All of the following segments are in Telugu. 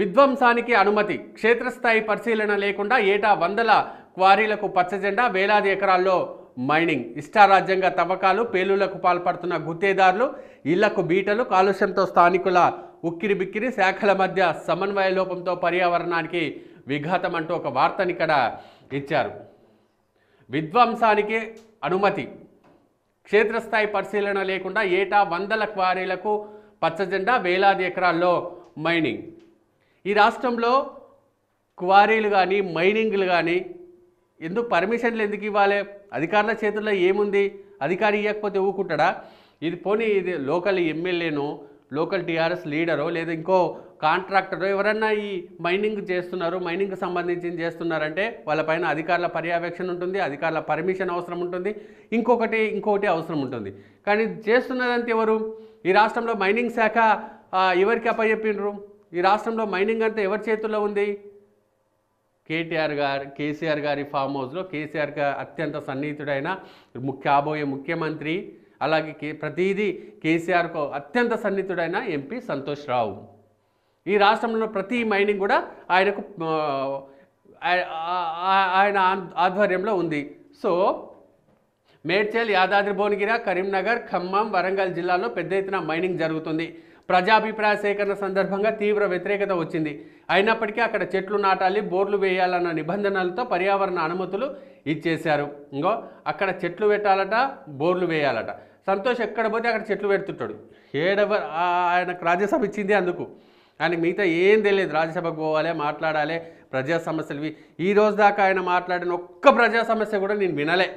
విధ్వంసానికి అనుమతి క్షేత్రస్థాయి పరిశీలన లేకుండా ఏటా వందల క్వారీలకు పచ్చజెండా వేలాది ఎకరాల్లో మైనింగ్ ఇష్టారాజ్యంగా తవ్వకాలు పేలులకు పాల్పడుతున్న గుత్తేదారులు ఇళ్లకు బీటలు కాలుష్యంతో స్థానికుల ఉక్కిరి బిక్కిరి శాఖల మధ్య సమన్వయ లోపంతో పర్యావరణానికి విఘాతం అంటూ ఒక వార్తని ఇక్కడ ఇచ్చారు విధ్వంసానికి అనుమతి క్షేత్రస్థాయి పరిశీలన లేకుండా ఏటా వందల క్వారీలకు పచ్చజెండా వేలాది ఎకరాల్లో మైనింగ్ ఈ రాష్ట్రంలో క్వారీలు కానీ మైనింగ్లు కానీ ఎందుకు పర్మిషన్లు ఎందుకు ఇవ్వాలి అధికారుల చేతుల్లో ఏముంది అధికారి ఇవ్వకపోతే ఊకుంటాడా ఇది పోనీ ఇది లోకల్ ఎమ్మెల్యేను లోకల్ టీఆర్ఎస్ లీడరో లేదా ఇంకో కాంట్రాక్టరో ఎవరన్నా ఈ మైనింగ్ చేస్తున్నారు మైనింగ్కి సంబంధించింది చేస్తున్నారంటే వాళ్ళపైన అధికారుల పర్యవేక్షణ ఉంటుంది అధికారుల పర్మిషన్ అవసరం ఉంటుంది ఇంకొకటి ఇంకొకటి అవసరం ఉంటుంది కానీ చేస్తున్నదంతా ఎవరు ఈ రాష్ట్రంలో మైనింగ్ శాఖ ఎవరికి అప్పచెప్పిండ్రు ఈ రాష్ట్రంలో మైనింగ్ అంతా ఎవరి చేతుల్లో ఉంది కేటీఆర్ గారు కేసీఆర్ గారి ఫామ్ హౌస్లో కేసీఆర్ అత్యంత సన్నిహితుడైన కాబోయే ముఖ్యమంత్రి అలాగే కే ప్రతిదీ కేసీఆర్కు అత్యంత సన్నిహితుడైన ఎంపీ సంతోష్ రావు ఈ రాష్ట్రంలో ప్రతి మైనింగ్ కూడా ఆయనకు ఆయన ఆధ్వర్యంలో ఉంది సో మేడ్చల్ యాదాద్రి భువనగిరి కరీంనగర్ ఖమ్మం వరంగల్ జిల్లాలో పెద్ద ఎత్తున మైనింగ్ జరుగుతుంది ప్రజాభిప్రాయ సేకరణ సందర్భంగా తీవ్ర వ్యతిరేకత వచ్చింది అయినప్పటికీ అక్కడ చెట్లు నాటాలి బోర్లు వేయాలన్న నిబంధనలతో పర్యావరణ అనుమతులు ఇచ్చేశారు ఇంకో అక్కడ చెట్లు పెట్టాలట బోర్లు వేయాలట సంతోష్ ఎక్కడ పోతే అక్కడ చెట్లు పెడుతుంటాడు ఏడవ ఆయనకు రాజ్యసభ ఇచ్చింది అందుకు ఆయనకు మిగతా ఏం తెలియదు రాజ్యసభకు పోవాలి మాట్లాడాలి ప్రజా సమస్యలు ఈ రోజు దాకా ఆయన మాట్లాడిన ఒక్క ప్రజా సమస్య కూడా నేను వినలే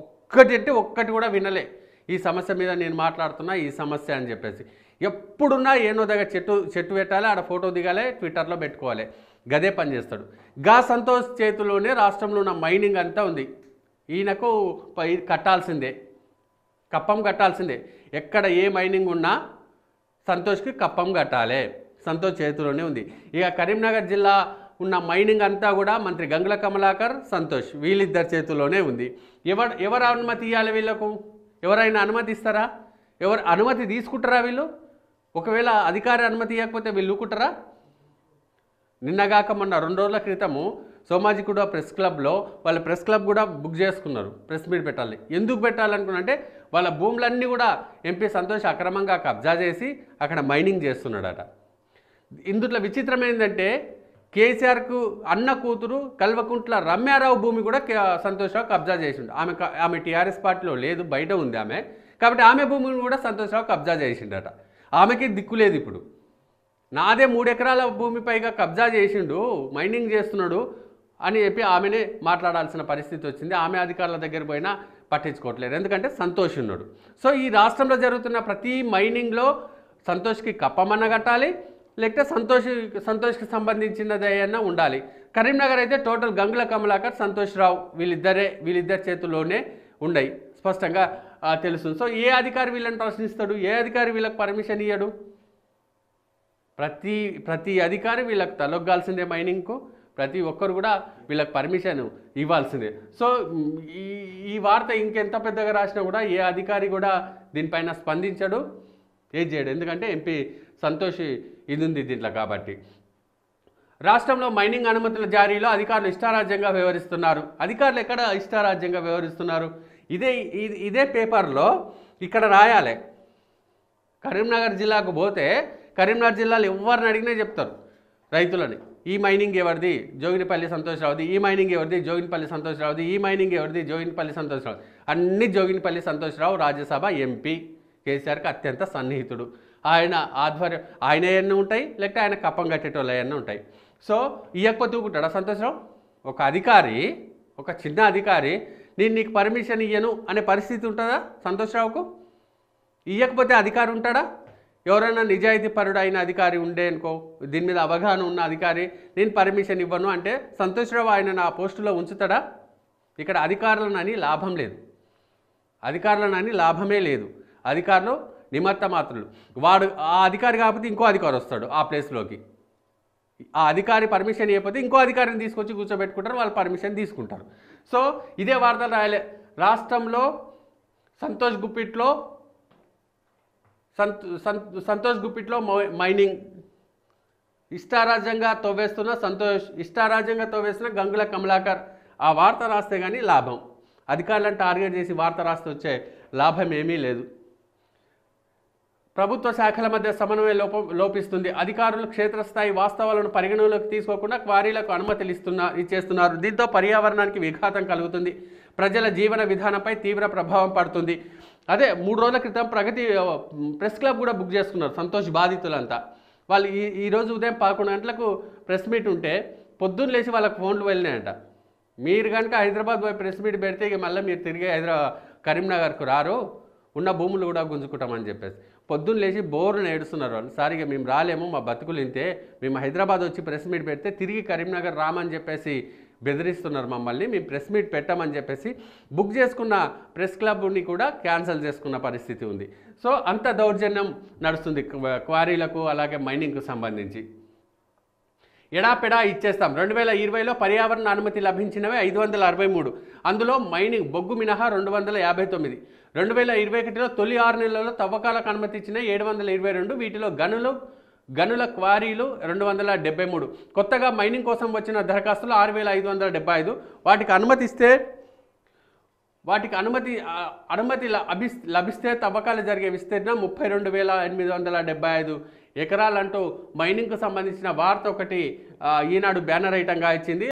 ఒక్కటి అంటే ఒక్కటి కూడా వినలే ఈ సమస్య మీద నేను మాట్లాడుతున్నా ఈ సమస్య అని చెప్పేసి ఎప్పుడున్నా ఏనో దగ్గర చెట్టు చెట్టు పెట్టాలి ఆడ ఫోటో దిగాలి ట్విట్టర్లో పెట్టుకోవాలి గదే పని చేస్తాడు గా సంతోష్ చేతిలోనే రాష్ట్రంలో ఉన్న మైనింగ్ అంతా ఉంది ఈయనకు కట్టాల్సిందే కప్పం కట్టాల్సిందే ఎక్కడ ఏ మైనింగ్ ఉన్నా సంతోష్కి కప్పం కట్టాలి సంతోష్ చేతిలోనే ఉంది ఇక కరీంనగర్ జిల్లా ఉన్న మైనింగ్ అంతా కూడా మంత్రి గంగుల కమలాకర్ సంతోష్ వీళ్ళిద్దరి చేతుల్లోనే ఉంది ఎవరు ఎవరు అనుమతి ఇవ్వాలి వీళ్ళకు ఎవరైనా అనుమతి ఇస్తారా ఎవరు అనుమతి తీసుకుంటారా వీళ్ళు ఒకవేళ అధికార అనుమతి ఇవ్వకపోతే వీళ్ళు ఊకుంటారా నిన్నగాక మొన్న రెండు రోజుల క్రితము సోమాజీ కూడా ప్రెస్ క్లబ్లో వాళ్ళ ప్రెస్ క్లబ్ కూడా బుక్ చేసుకున్నారు ప్రెస్ మీట్ పెట్టాలి ఎందుకు పెట్టాలనుకున్నంటే వాళ్ళ భూములన్నీ కూడా ఎంపీ సంతోష్ అక్రమంగా కబ్జా చేసి అక్కడ మైనింగ్ చేస్తున్నాడట ఇందుట్లో విచిత్రం ఏంటంటే కేసీఆర్కు అన్న కూతురు కల్వకుంట్ల రమ్యారావు భూమి కూడా సంతోష్రావు కబ్జా చేసిండు ఆమె ఆమె టీఆర్ఎస్ పార్టీలో లేదు బయట ఉంది ఆమె కాబట్టి ఆమె భూమిని కూడా సంతోష్రావు కబ్జా చేసిండట ఆమెకి దిక్కు లేదు ఇప్పుడు నాదే మూడెకరాల భూమి పైగా కబ్జా చేసిండు మైనింగ్ చేస్తున్నాడు అని చెప్పి ఆమెనే మాట్లాడాల్సిన పరిస్థితి వచ్చింది ఆమె అధికారుల దగ్గర పోయినా పట్టించుకోవట్లేదు ఎందుకంటే సంతోష్ ఉన్నాడు సో ఈ రాష్ట్రంలో జరుగుతున్న ప్రతి మైనింగ్లో సంతోష్కి కప్పమన్న కట్టాలి లేకపోతే సంతోష్ సంతోష్కి సంబంధించినదైనా ఉండాలి కరీంనగర్ అయితే టోటల్ గంగుల కమలాకర్ సంతోష్ రావు వీళ్ళిద్దరే వీళ్ళిద్దరి చేతుల్లోనే ఉండయి స్పష్టంగా తెలుస్తుంది సో ఏ అధికారి వీళ్ళని ప్రశ్నిస్తాడు ఏ అధికారి వీళ్ళకి పర్మిషన్ ఇవ్వడు ప్రతి ప్రతి అధికారి వీళ్ళకి తలొగ్గాల్సిందే మైనింగ్కు ప్రతి ఒక్కరు కూడా వీళ్ళకి పర్మిషన్ ఇవ్వాల్సిందే సో ఈ ఈ వార్త ఇంకెంత పెద్దగా రాసినా కూడా ఏ అధికారి కూడా దీనిపైన స్పందించడు ఏం చేయడు ఎందుకంటే ఎంపీ సంతోష్ ఇది ఉంది దీంట్లో కాబట్టి రాష్ట్రంలో మైనింగ్ అనుమతుల జారీలో అధికారులు ఇష్టారాజ్యంగా వ్యవహరిస్తున్నారు అధికారులు ఎక్కడ ఇష్టారాజ్యంగా వ్యవహరిస్తున్నారు ఇదే ఇదే పేపర్లో ఇక్కడ రాయాలి కరీంనగర్ జిల్లాకు పోతే కరీంనగర్ జిల్లాలో ఎవరిని అడిగినా చెప్తారు రైతులని ఈ మైనింగ్ ఎవరిది జోగినిపల్లి సంతోషరావుది ఈ మైనింగ్ ఎవరిది జోగినిపల్లి సంతోషరావుది ఈ మైనింగ్ ఎవరిది జోగినిపల్లి సంతోషరావు అన్ని జోగినిపల్లి సంతోషరావు రాజ్యసభ ఎంపీ కేసీఆర్కి అత్యంత సన్నిహితుడు ఆయన ఆధ్వర్యం ఆయన ఏమన్నా ఉంటాయి లేకపోతే ఆయన కప్పం కట్టేటోళ్ళు అవన్నీ ఉంటాయి సో ఇయ్యకపోతే ఊకుంటాడా సంతోషరావు ఒక అధికారి ఒక చిన్న అధికారి నేను నీకు పర్మిషన్ ఇయ్యను అనే పరిస్థితి ఉంటుందా సంతోషరావుకు ఇయ్యకపోతే అధికారి ఉంటాడా ఎవరైనా నిజాయితీ పరుడైన అధికారి ఉండే అనుకో దీని మీద అవగాహన ఉన్న అధికారి నేను పర్మిషన్ ఇవ్వను అంటే సంతోషరావు ఆయన నా పోస్టులో ఉంచుతాడా ఇక్కడ అధికారులనని లాభం లేదు అధికారులనని లాభమే లేదు అధికారులు నిమత్త మాత్రులు వాడు ఆ అధికారి కాకపోతే ఇంకో అధికారి వస్తాడు ఆ ప్లేస్లోకి ఆ అధికారి పర్మిషన్ ఇవ్వకపోతే ఇంకో అధికారిని తీసుకొచ్చి కూర్చోబెట్టుకుంటారు వాళ్ళు పర్మిషన్ తీసుకుంటారు సో ఇదే వార్తలు రాయలే రాష్ట్రంలో సంతోష్ గుప్పిట్లో సంతోష్ గుప్పిట్లో మైనింగ్ ఇష్టారాజ్యంగా తవ్వేస్తున్న సంతోష్ ఇష్టారాజ్యంగా తవ్వేస్తున్న గంగుల కమలాకర్ ఆ వార్త రాస్తే కానీ లాభం అధికారులను టార్గెట్ చేసి వార్త రాస్తే వచ్చే లాభం ఏమీ లేదు ప్రభుత్వ శాఖల మధ్య సమన్వయ లోప లోపిస్తుంది అధికారులు క్షేత్రస్థాయి వాస్తవాలను పరిగణలోకి తీసుకోకుండా క్వారీలకు అనుమతులు ఇస్తున్న ఇచ్చేస్తున్నారు దీంతో పర్యావరణానికి విఘాతం కలుగుతుంది ప్రజల జీవన విధానంపై తీవ్ర ప్రభావం పడుతుంది అదే మూడు రోజుల క్రితం ప్రగతి ప్రెస్ క్లబ్ కూడా బుక్ చేసుకున్నారు సంతోష్ బాధితులంతా వాళ్ళు ఈ ఈరోజు ఉదయం పదకొండు గంటలకు ప్రెస్ మీట్ ఉంటే పొద్దున్న లేచి వాళ్ళకి ఫోన్లు వెళ్ళినాయంట మీరు కనుక హైదరాబాద్ పోయి ప్రెస్ మీట్ పెడితే ఇక మళ్ళీ మీరు తిరిగి హైదరాబాద్ కరీంనగర్కు రారు ఉన్న భూములు కూడా గుంజుకుంటామని చెప్పేసి పొద్దున్న లేచి బోర్ను ఏడుస్తున్నారు వాళ్ళు సారీగా మేము రాలేము మా బతుకులు ఇంతే మేము హైదరాబాద్ వచ్చి ప్రెస్ మీట్ పెడితే తిరిగి కరీంనగర్ రామని చెప్పేసి బెదిరిస్తున్నారు మమ్మల్ని మేము ప్రెస్ మీట్ పెట్టామని చెప్పేసి బుక్ చేసుకున్న ప్రెస్ క్లబ్ని కూడా క్యాన్సిల్ చేసుకున్న పరిస్థితి ఉంది సో అంత దౌర్జన్యం నడుస్తుంది క్వారీలకు అలాగే మైనింగ్కు సంబంధించి ఎడాపెడా ఇచ్చేస్తాం రెండు వేల ఇరవైలో పర్యావరణ అనుమతి లభించినవి ఐదు వందల అరవై మూడు అందులో మైనింగ్ బొగ్గు మినహా రెండు వందల యాభై తొమ్మిది రెండు వేల ఇరవై ఒకటిలో తొలి ఆరు నెలల్లో తవ్వకాలకు అనుమతిచ్చిన ఏడు వందల ఇరవై రెండు వీటిలో గనులు గనుల క్వారీలు రెండు వందల డెబ్బై మూడు కొత్తగా మైనింగ్ కోసం వచ్చిన దరఖాస్తులు ఆరు వేల ఐదు వందల డెబ్బై ఐదు వాటికి అనుమతిస్తే వాటికి అనుమతి అనుమతి లభి లభిస్తే తవ్వకాలు జరిగే విస్తీర్ణం ముప్పై రెండు వేల ఎనిమిది వందల డెబ్బై ఐదు ఎకరాలంటూ మైనింగ్కు సంబంధించిన వార్త ఒకటి ఈనాడు బ్యానర్ ఐటంగా ఇచ్చింది